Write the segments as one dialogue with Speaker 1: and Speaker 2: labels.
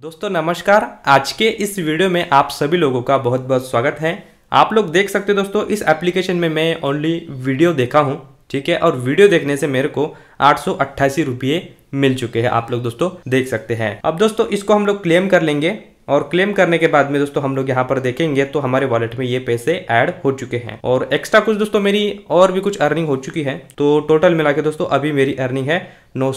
Speaker 1: दोस्तों नमस्कार आज के इस वीडियो में आप सभी लोगों का बहुत बहुत स्वागत है आप लोग देख सकते हो दोस्तों इस एप्लीकेशन में मैं ओनली वीडियो देखा हूँ ठीक है और वीडियो देखने से मेरे को आठ सौ रुपये मिल चुके हैं आप लोग दोस्तों देख सकते हैं अब दोस्तों इसको हम लोग क्लेम कर लेंगे और क्लेम करने के बाद में दोस्तों हम लोग यहाँ पर देखेंगे तो हमारे वॉलेट में ये पैसे ऐड हो चुके हैं और एक्स्ट्रा कुछ दोस्तों मेरी और भी कुछ अर्निंग हो चुकी है तो टोटल मिला के दोस्तों अभी मेरी अर्निंग है नौ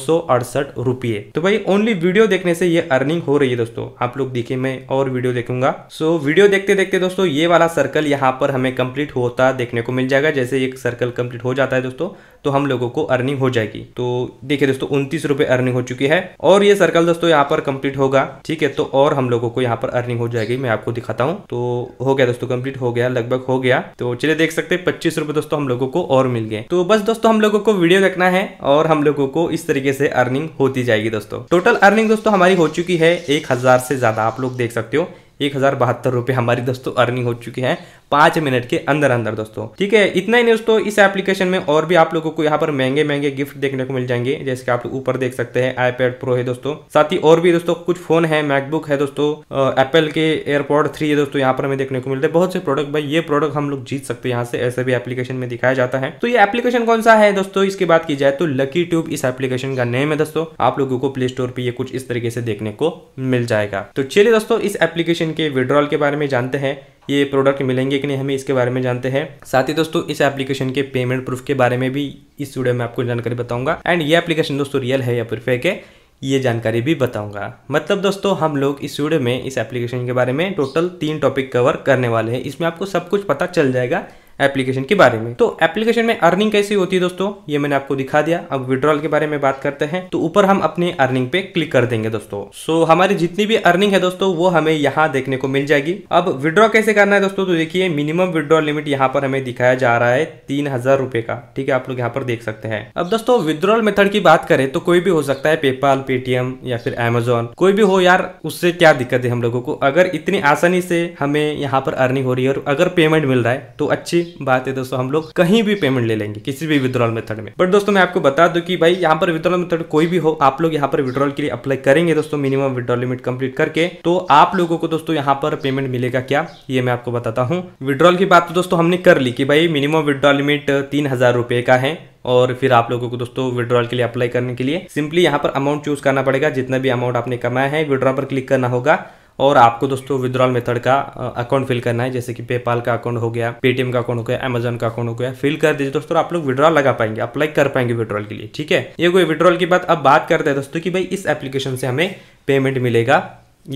Speaker 1: रुपये तो भाई ओनली वीडियो देखने से ये अर्निंग हो रही है दोस्तों आप लोग देखिए मैं और वीडियो देखूंगा सो so, वीडियो देखते देखते दोस्तों ये वाला सर्कल यहाँ पर हमें कंप्लीट होता देखने को मिल जाएगा जैसे एक सर्कल कंप्लीट हो जाता है दोस्तों तो हम लोगों को अर्निंग हो जाएगी तो देखिए दोस्तों उनतीस रुपए अर्निंग हो चुकी है और ये सर्कल दोस्तों यहाँ पर कंप्लीट होगा ठीक है तो और हम लोगों को यहाँ पर अर्निंग हो जाएगी मैं आपको दिखाता हूँ तो हो गया दोस्तों कंप्लीट हो गया लगभग हो गया तो चलिए देख सकते हैं पच्चीस रुपए दोस्तों हम लोगों को और मिल गए तो बस दोस्तों हम लोगों को वीडियो देखना है और हम लोगों को इस तरीके से अर्निंग होती जाएगी दोस्तों टोटल अर्निंग दोस्तों हमारी हो चुकी है एक हजार से ज्यादा आप लोग देख सकते हो एक हज़ार बहत्तर रुपए हमारी दोस्तों अर्निंग हो चुकी है पांच मिनट के अंदर अंदर दोस्तों ठीक है इतना ही नहीं दोस्तों इस एप्लीकेशन में और भी आप लोगों को यहाँ पर महंगे महंगे गिफ्ट देखने को मिल जाएंगे जैसे कि आप लोग ऊपर देख सकते हैं आईपैड प्रो है दोस्तों साथ ही और भी दोस्तों कुछ फोन है मैकबुक है दोस्तों एप्पल के एयरपोर्ट थ्री है दोस्तों यहाँ पर हमें देखने को मिलते हैं बहुत से प्रोडक्ट भाई ये प्रोडक्ट हम लोग जीत सकते हैं यहाँ से ऐसे भी एप्लीकेशन में दिखाया जाता है तो ये एप्लीकेशन कौन सा है दोस्तों इसकी बात की जाए तो लकी ट्यूब इस एप्लीकेशन का नेम है दोस्तों आप लोगों को प्ले स्टोर पर कुछ इस तरीके से देखने को मिल जाएगा तो चलिए दोस्तों इस एप्लीकेशन के विड्रॉल के बारे में जानते हैं ये प्रोडक्ट मिलेंगे कि नहीं हमें इसके बारे में जानते हैं साथ ही दोस्तों इस एप्लीकेशन के पेमेंट प्रूफ के बारे में भी इस वीडियो में आपको जानकारी बताऊंगा एंड ये एप्लीकेशन दोस्तों रियल है या फिर फेक है ये जानकारी भी बताऊंगा मतलब दोस्तों हम लोग इस वीडियो में इस एप्लीकेशन के बारे में टोटल तीन टॉपिक कवर करने वाले हैं इसमें आपको सब कुछ पता चल जाएगा एप्लीकेशन के बारे में तो एप्लीकेशन में अर्निंग कैसे होती है दोस्तों ये मैंने आपको दिखा दिया अब विड्रॉल के बारे में बात करते हैं तो ऊपर हम अपने अर्निंग पे क्लिक कर देंगे दोस्तों सो हमारी जितनी भी अर्निंग है दोस्तों वो हमें यहाँ देखने को मिल जाएगी अब विड्रॉ कैसे करना है दोस्तों तो देखिए मिनिमम विड्रॉल लिमिट यहाँ पर हमें दिखाया जा रहा है तीन हजार का ठीक है आप लोग यहाँ पर देख सकते हैं अब दोस्तों विद्रॉल मेथड की बात करें तो कोई भी हो सकता है पेपाल पेटीएम या फिर एमेजोन कोई भी हो यार उससे क्या दिक्कत है हम लोगों को अगर इतनी आसानी से हमें यहाँ पर अर्निंग हो रही है और अगर पेमेंट मिल रहा है तो अच्छी बात है दोस्तों हम लोग कहीं भी पेमेंट ले लेंगे किसी भी विद्रॉल मेथड में बट दोस्तों मैं आपको बता दू की भाई यहाँ पर विद्रॉल मेथड कोई भी हो आप लोग यहाँ पर विद्रॉल के लिए अप्लाई करेंगे दोस्तों मिनिमम विद्रॉल लिमिट कम्प्लीट करके तो आप लोगों को दोस्तों यहाँ पर पेमेंट मिलेगा क्या ये मैं आपको बताता हूँ विड्रॉल की बात तो दोस्तों हमने कर ली कि भाई मिनिमम विड्रॉल लिमिट तीन हजार रुपए का है और फिर आप लोगों को दोस्तों विड्रॉल के लिए अप्लाई करने के लिए सिंपली यहाँ पर अमाउंट चूज करना पड़ेगा जितना भी अमाउंट आपने कमाया है विड्रॉल पर क्लिक करना होगा और आपको दोस्तों विद्रॉल मेथड का अकाउंट फिल करना है जैसे कि पेपाल का अकाउंट हो गया पेटीएम का अकाउंट हो गया अमेजन का अकाउंट हो गया फिल कर दीजिए दोस्तों आप लोग विड्रॉल लगा पाएंगे अप्लाई कर पाएंगे विड्रॉल के लिए ठीक है ये कोई विड्रॉल की बात अब बात करते हैं दोस्तों की भाई इस एप्लीकेशन से हमें पेमेंट मिलेगा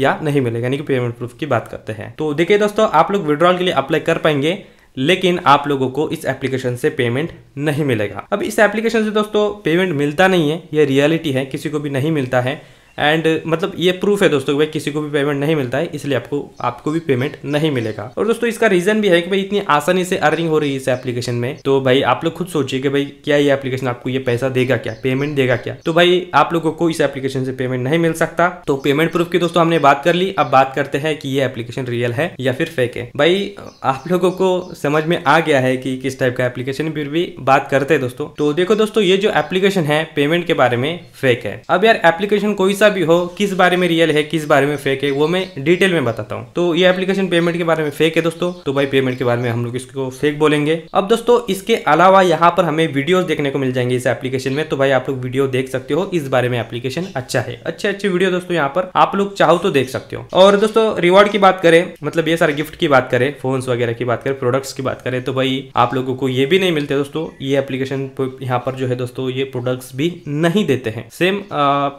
Speaker 1: या नहीं मिलेगा यानी कि पेमेंट प्रूफ की बात करते हैं तो देखिए दोस्तों आप लोग विड्रॉल के लिए अप्लाई कर पाएंगे लेकिन आप लोगों को इस एप्लीकेशन से पेमेंट नहीं मिलेगा अब इस एप्लीकेशन से दोस्तों पेमेंट मिलता नहीं है यह रियलिटी है किसी को भी नहीं मिलता है एंड uh, मतलब ये प्रूफ है दोस्तों भाई किसी को भी पेमेंट नहीं मिलता है इसलिए आपको आपको भी पेमेंट नहीं मिलेगा और दोस्तों इसका रीजन भी है कि भाई इतनी आसानी से अर्निंग हो रही है इस एप्लीकेशन में तो भाई आप लोग खुद सोचिए कि भाई क्या ये एप्लीकेशन आपको ये पैसा देगा क्या पेमेंट देगा क्या तो भाई आप लोगों को इस एप्लीकेशन से पेमेंट नहीं मिल सकता तो पेमेंट प्रूफ की दोस्तों हमने बात कर ली अब बात करते हैं कि ये एप्लीकेशन रियल है या फिर फेक है भाई आप लोगों को समझ में आ गया है कि किस टाइप का एप्लीकेशन फिर भी बात करते हैं दोस्तों तो देखो दोस्तों ये जो एप्लीकेशन है पेमेंट के बारे में फेक है अब यार एप्लीकेशन कोई सा भी हो किस बारे में रियल है किस बारे में फेक है वो मैं डिटेल में बताता हूँ तो ये एप्लीकेशन पेमेंट के बारे में फेक है दोस्तों तो भाई पेमेंट के बारे में हम लोग इसको फेक बोलेंगे अब दोस्तों इसके अलावा यहाँ पर हमें वीडियो देखने को मिल जाएंगे इस एप्लीकेशन में तो भाई आप लोग वीडियो देख सकते हो इस बारे में एप्लीकेशन अच्छा है अच्छे अच्छे वीडियो दोस्तों यहाँ पर आप लोग चाहो तो देख सकते हो और दोस्तों रिवॉर्ड की बात करें मतलब ये सारे गिफ्ट की बात करें फोन्स वगैरह की बात करें प्रोडक्ट्स की बात करें तो भाई आप लोगों को ये भी नहीं मिलते दोस्तों ये एप्लीकेशन यहाँ पर जो है दोस्तों ये प्रोडक्ट्स भी नहीं देते हैं सेम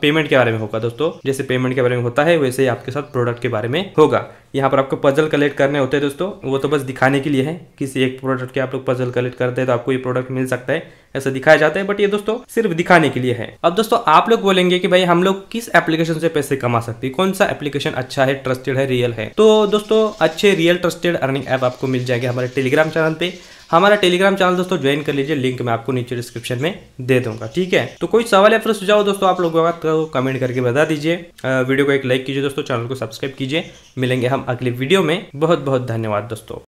Speaker 1: पेमेंट के बारे में होगा होगा दोस्तों जैसे पेमेंट के बारे में होता है वैसे ही आपके साथ प्रोडक्ट के बारे में होगा यहाँ पर आपको पजल कलेक्ट करने होते हैं दोस्तों वो तो बस दिखाने के लिए है किसी एक प्रोडक्ट के आप लोग पजल कलेक्ट करते हैं तो आपको ये प्रोडक्ट मिल सकता है ऐसा दिखाया जाता है बट ये दोस्तों सिर्फ दिखाने के लिए है अब दोस्तों आप लोग बोलेंगे कि भाई हम लोग किस एप्लीकेशन से पैसे कमा सकते हैं कौन सा एप्लीकेशन अच्छा है ट्रस्टेड है रियल है तो दोस्तों अच्छे रियल ट्रस्टेड अर्निंग ऐप आपको मिल जाएगा हमारे टेलीग्राम चैनल पे हमारा टेलीग्राम चैनल दोस्तों ज्वाइन कर लीजिए लिंक मैं आपको नीचे डिस्क्रिप्शन में दे दूंगा ठीक है तो कोई सवाल या फिर सुझाव दोस्तों आप लोगों का कमेंट करके बता दीजिए वीडियो को एक लाइक कीजिए दोस्तों चैनल को सब्सक्राइब कीजिए मिलेंगे हम अगले वीडियो में बहुत बहुत धन्यवाद दोस्तों